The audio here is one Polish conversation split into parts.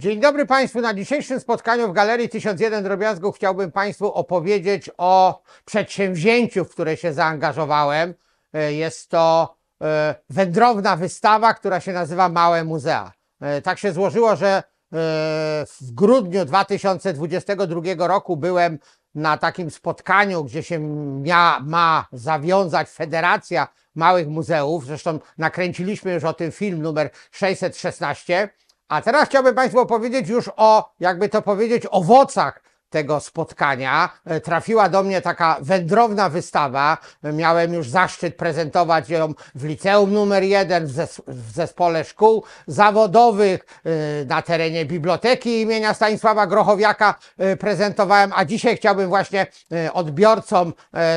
Dzień dobry Państwu. Na dzisiejszym spotkaniu w Galerii 1001 Drobiazgu chciałbym Państwu opowiedzieć o przedsięwzięciu, w które się zaangażowałem. E, jest to e, wędrowna wystawa, która się nazywa Małe Muzea. E, tak się złożyło, że w grudniu 2022 roku byłem na takim spotkaniu, gdzie się mia, ma zawiązać Federacja Małych Muzeów. Zresztą nakręciliśmy już o tym film numer 616. A teraz chciałbym Państwu opowiedzieć już o, jakby to powiedzieć, owocach tego spotkania. E, trafiła do mnie taka wędrowna wystawa. Miałem już zaszczyt prezentować ją w liceum numer jeden w zespole szkół zawodowych e, na terenie biblioteki imienia Stanisława Grochowiaka e, prezentowałem, a dzisiaj chciałbym właśnie odbiorcom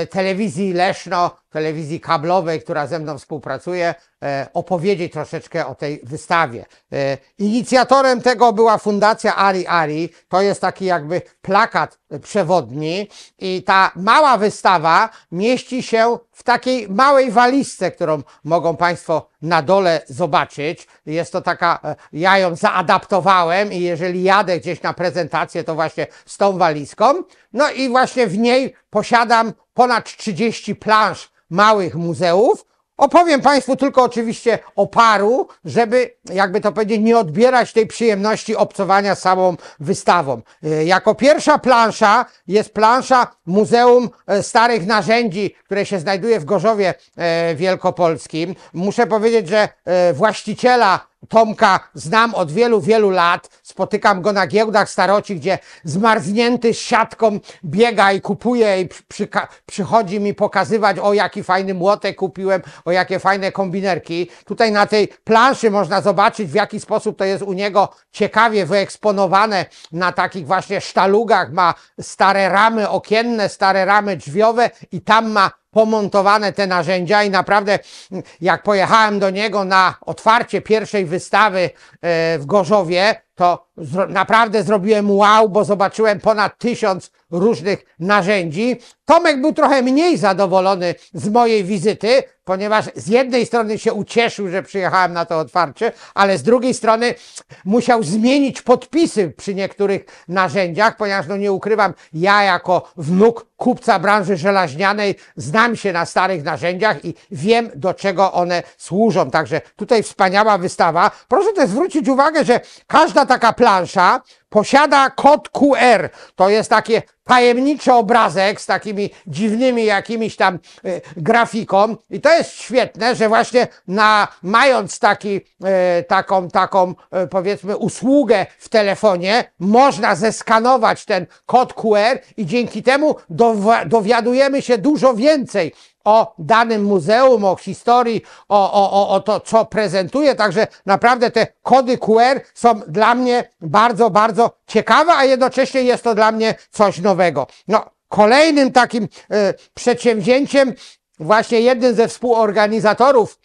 telewizji Leszno telewizji kablowej, która ze mną współpracuje, e, opowiedzieć troszeczkę o tej wystawie. E, inicjatorem tego była Fundacja Ari Ari. To jest taki jakby plakat przewodni i ta mała wystawa mieści się w takiej małej walizce, którą mogą Państwo na dole zobaczyć. Jest to taka, e, ja ją zaadaptowałem i jeżeli jadę gdzieś na prezentację, to właśnie z tą walizką. No i właśnie w niej posiadam ponad 30 planż małych muzeów. Opowiem Państwu tylko oczywiście o paru, żeby, jakby to powiedzieć, nie odbierać tej przyjemności obcowania samą wystawą. E, jako pierwsza plansza jest plansza Muzeum e, Starych Narzędzi, które się znajduje w Gorzowie e, Wielkopolskim. Muszę powiedzieć, że właściciela Tomka znam od wielu, wielu lat. Spotykam go na giełdach staroci, gdzie zmarznięty z siatką biega i kupuje i przy, przychodzi mi pokazywać, o jaki fajny młotek kupiłem, o jakie fajne kombinerki. Tutaj na tej planszy można zobaczyć, w jaki sposób to jest u niego ciekawie wyeksponowane na takich właśnie sztalugach. Ma stare ramy okienne, stare ramy drzwiowe i tam ma pomontowane te narzędzia i naprawdę mm, jak pojechałem do niego na otwarcie pierwszej wystawy e, w Gorzowie, to zro naprawdę zrobiłem wow, bo zobaczyłem ponad tysiąc różnych narzędzi. Tomek był trochę mniej zadowolony z mojej wizyty, ponieważ z jednej strony się ucieszył, że przyjechałem na to otwarcie, ale z drugiej strony musiał zmienić podpisy przy niektórych narzędziach, ponieważ no nie ukrywam, ja jako wnuk kupca branży żelaźnianej znam się na starych narzędziach i wiem do czego one służą. Także tutaj wspaniała wystawa. Proszę też zwrócić uwagę, że każda każda taka plansza posiada kod QR. To jest taki tajemniczy obrazek z takimi dziwnymi jakimiś tam y, grafiką. I to jest świetne, że właśnie na, mając taki, y, taką, taką y, powiedzmy usługę w telefonie, można zeskanować ten kod QR i dzięki temu dowi dowiadujemy się dużo więcej o danym muzeum, o historii, o, o, o, to, co prezentuje. Także naprawdę te kody QR są dla mnie bardzo, bardzo ciekawe, a jednocześnie jest to dla mnie coś nowego. No, kolejnym takim e, przedsięwzięciem, właśnie jednym ze współorganizatorów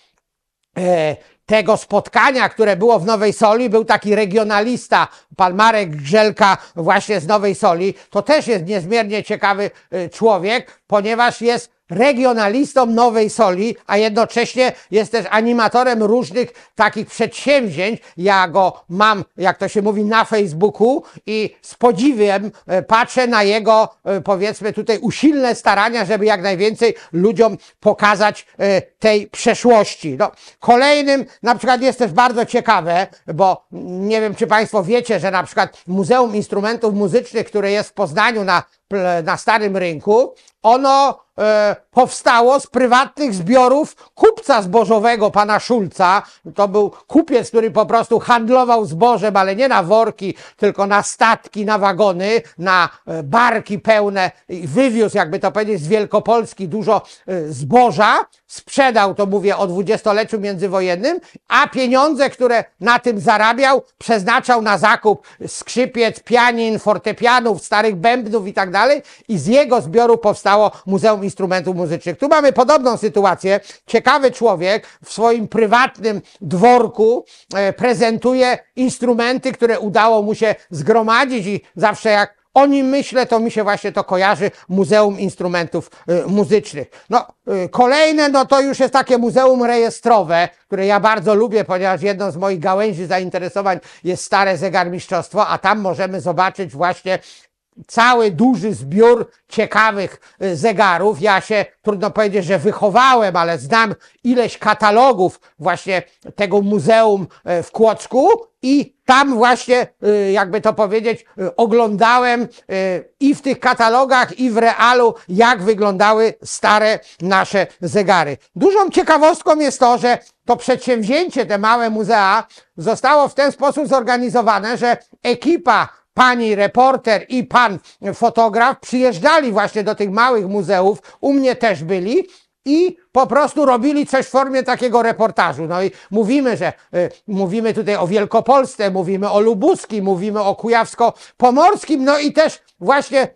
e, tego spotkania, które było w Nowej Soli, był taki regionalista, pan Marek Grzelka właśnie z Nowej Soli. To też jest niezmiernie ciekawy e, człowiek, ponieważ jest regionalistą Nowej Soli, a jednocześnie jest też animatorem różnych takich przedsięwzięć. Ja go mam, jak to się mówi, na Facebooku i z podziwem e, patrzę na jego, e, powiedzmy tutaj, usilne starania, żeby jak najwięcej ludziom pokazać e, tej przeszłości. No, kolejnym na przykład jest też bardzo ciekawe, bo nie wiem, czy Państwo wiecie, że na przykład Muzeum Instrumentów Muzycznych, które jest w Poznaniu na, na Starym Rynku, ono é, powstało z prywatnych zbiorów kupca zbożowego, pana Szulca. To był kupiec, który po prostu handlował zbożem, ale nie na worki, tylko na statki, na wagony, na e, barki pełne i wywiózł, jakby to powiedzieć, z Wielkopolski dużo e, zboża. Sprzedał to, mówię, o dwudziestoleciu międzywojennym, a pieniądze, które na tym zarabiał, przeznaczał na zakup skrzypiec, pianin, fortepianów, starych bębnów i tak dalej. I z jego zbioru powstało Muzeum Instrumentów Muzycznych muzycznych. Tu mamy podobną sytuację. Ciekawy człowiek w swoim prywatnym dworku e, prezentuje instrumenty, które udało mu się zgromadzić i zawsze jak o nim myślę, to mi się właśnie to kojarzy Muzeum Instrumentów e, Muzycznych. No, e, kolejne, no to już jest takie muzeum rejestrowe, które ja bardzo lubię, ponieważ jedną z moich gałęzi zainteresowań jest stare zegarmistrzostwo, a tam możemy zobaczyć właśnie cały duży zbiór ciekawych y, zegarów. Ja się, trudno powiedzieć, że wychowałem, ale znam ileś katalogów właśnie tego muzeum y, w Kłodzku i tam właśnie, y, jakby to powiedzieć, oglądałem i w tych katalogach, i w realu, jak wyglądały stare nasze zegary. Dużą ciekawostką jest to, że to przedsięwzięcie, te małe muzea, zostało w ten sposób zorganizowane, że ekipa pani reporter i pan fotograf przyjeżdżali właśnie do tych małych muzeów, u mnie też byli i po prostu robili coś w formie takiego reportażu. No i mówimy, że y, mówimy tutaj o Wielkopolsce, mówimy o Lubuskim, mówimy o Kujawsko-Pomorskim, no i też właśnie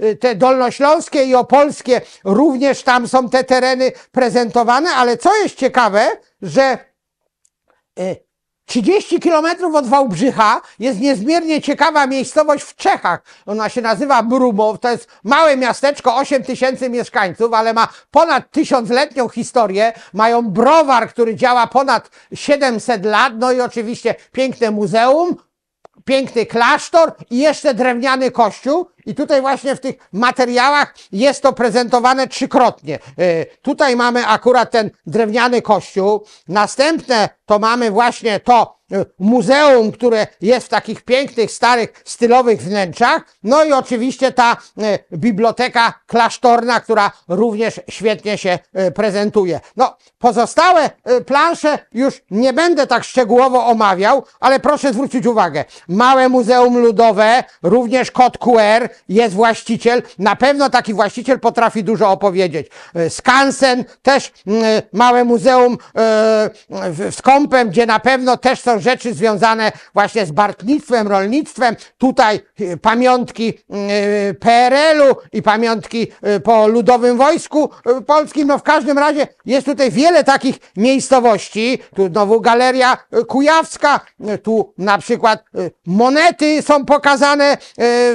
y, y, te dolnośląskie i opolskie również tam są te tereny prezentowane, ale co jest ciekawe, że y, 30 kilometrów od Wałbrzycha jest niezmiernie ciekawa miejscowość w Czechach. Ona się nazywa Brumow. To jest małe miasteczko, 8 tysięcy mieszkańców, ale ma ponad tysiącletnią historię. Mają browar, który działa ponad 700 lat. No i oczywiście piękne muzeum, piękny klasztor i jeszcze drewniany kościół i tutaj właśnie w tych materiałach jest to prezentowane trzykrotnie. E, tutaj mamy akurat ten drewniany kościół. Następne to mamy właśnie to e, muzeum, które jest w takich pięknych, starych, stylowych wnętrzach. No i oczywiście ta e, biblioteka klasztorna, która również świetnie się prezentuje. No, pozostałe plansze już nie będę tak szczegółowo omawiał, ale proszę zwrócić uwagę. Małe Muzeum Ludowe, również kod QR, jest właściciel. Na pewno taki właściciel potrafi dużo opowiedzieć. E, Skansen też mm, małe muzeum e, w Skąpem, gdzie na pewno też są rzeczy związane właśnie z bartnictwem, rolnictwem. Tutaj e, pamiątki PRL-u i pamiątki po Ludowym Wojsku Polskim. No w każdym razie jest tutaj wiele takich miejscowości. Tu znowu Galeria Kujawska, tu na przykład monety są pokazane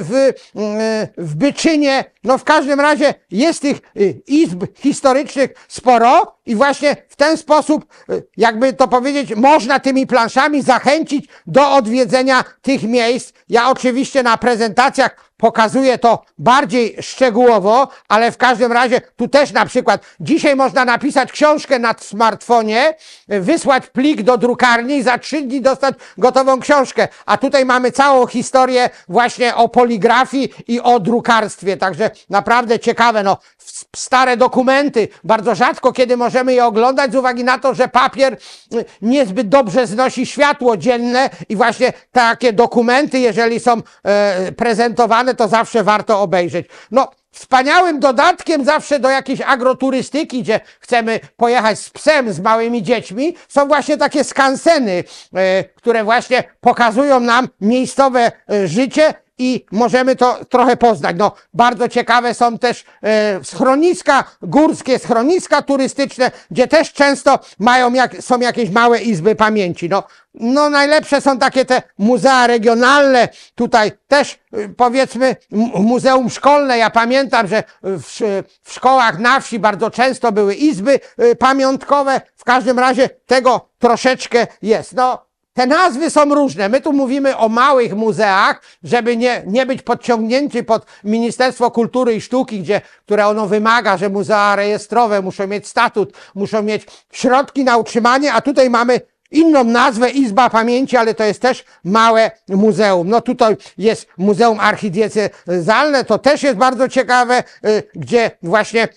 w mm, Y, w Byczynie, no w każdym razie jest tych y, izb historycznych sporo i właśnie w ten sposób, y, jakby to powiedzieć, można tymi planszami zachęcić do odwiedzenia tych miejsc. Ja oczywiście na prezentacjach pokazuje to bardziej szczegółowo, ale w każdym razie tu też na przykład dzisiaj można napisać książkę na smartfonie, wysłać plik do drukarni i za trzy dni dostać gotową książkę. A tutaj mamy całą historię właśnie o poligrafii i o drukarstwie, także naprawdę ciekawe. No, stare dokumenty, bardzo rzadko kiedy możemy je oglądać z uwagi na to, że papier y, niezbyt dobrze znosi światło dzienne i właśnie takie dokumenty, jeżeli są e, prezentowane, to zawsze warto obejrzeć. No, wspaniałym dodatkiem zawsze do jakiejś agroturystyki, gdzie chcemy pojechać z psem, z małymi dziećmi, są właśnie takie skanseny, e, które właśnie pokazują nam miejscowe e, życie i możemy to trochę poznać. No, bardzo ciekawe są też e, schroniska górskie, schroniska turystyczne, gdzie też często mają jak, są jakieś małe izby pamięci. No, no najlepsze są takie te muzea regionalne, tutaj też y, powiedzmy muzeum szkolne. Ja pamiętam, że w, w szkołach na wsi bardzo często były izby y, pamiątkowe. W każdym razie tego troszeczkę jest. No, te nazwy są różne. My tu mówimy o małych muzeach, żeby nie, nie być podciągnięci pod Ministerstwo Kultury i Sztuki, gdzie, które ono wymaga, że muzea rejestrowe muszą mieć statut, muszą mieć środki na utrzymanie, a tutaj mamy inną nazwę Izba Pamięci, ale to jest też małe muzeum. No tutaj jest Muzeum Archidiecezalne, to też jest bardzo ciekawe, y, gdzie właśnie y,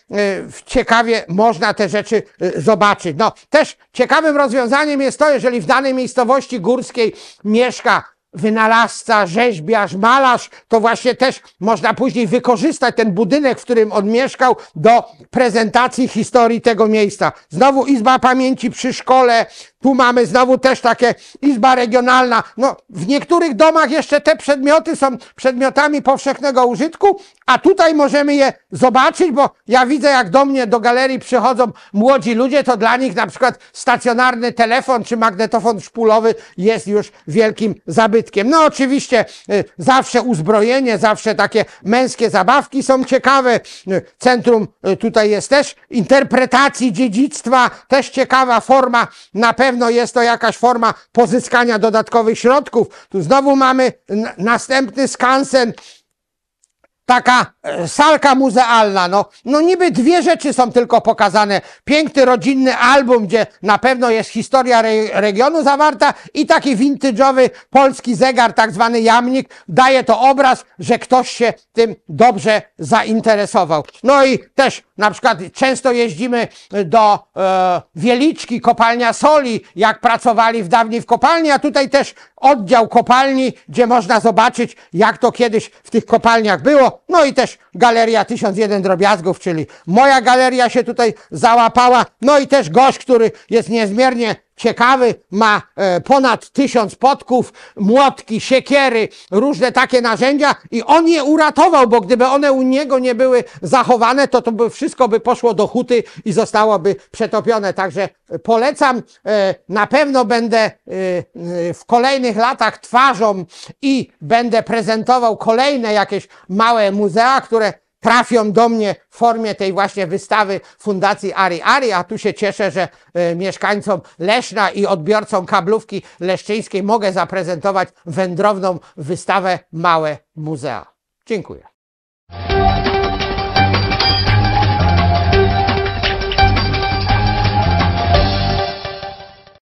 w ciekawie można te rzeczy y, zobaczyć. No też ciekawym rozwiązaniem jest to, jeżeli w danej miejscowości górskiej mieszka wynalazca, rzeźbiarz, malarz, to właśnie też można później wykorzystać ten budynek, w którym on mieszkał do prezentacji historii tego miejsca. Znowu Izba Pamięci przy szkole, tu mamy znowu też takie izba regionalna. No, w niektórych domach jeszcze te przedmioty są przedmiotami powszechnego użytku, a tutaj możemy je zobaczyć, bo ja widzę, jak do mnie do galerii przychodzą młodzi ludzie, to dla nich na przykład stacjonarny telefon czy magnetofon szpulowy jest już wielkim zabytkiem. No oczywiście y, zawsze uzbrojenie, zawsze takie męskie zabawki są ciekawe. Y, centrum y, tutaj jest też interpretacji dziedzictwa, też ciekawa forma na pewno pewno jest to jakaś forma pozyskania dodatkowych środków. Tu znowu mamy następny skansen taka e, salka muzealna, no, no niby dwie rzeczy są tylko pokazane. Piękny rodzinny album, gdzie na pewno jest historia re regionu zawarta i taki vintage'owy polski zegar, tak zwany jamnik, daje to obraz, że ktoś się tym dobrze zainteresował. No i też na przykład często jeździmy do e, Wieliczki, kopalnia soli, jak pracowali w dawniej w kopalni, a tutaj też oddział kopalni, gdzie można zobaczyć, jak to kiedyś w tych kopalniach było. No i też Galeria 1001 Drobiazgów, czyli moja galeria się tutaj załapała. No i też gość, który jest niezmiernie ciekawy, ma e, ponad tysiąc podków, młotki, siekiery, różne takie narzędzia i on je uratował, bo gdyby one u niego nie były zachowane, to to by wszystko by poszło do huty i zostałoby przetopione. Także polecam, e, na pewno będę e, w kolejnych latach twarzą i będę prezentował kolejne jakieś małe muzea, które trafią do mnie w formie tej właśnie wystawy Fundacji Ari Ari, a tu się cieszę, że e, mieszkańcom Leszna i odbiorcom kablówki leszczyńskiej mogę zaprezentować wędrowną wystawę Małe Muzea. Dziękuję.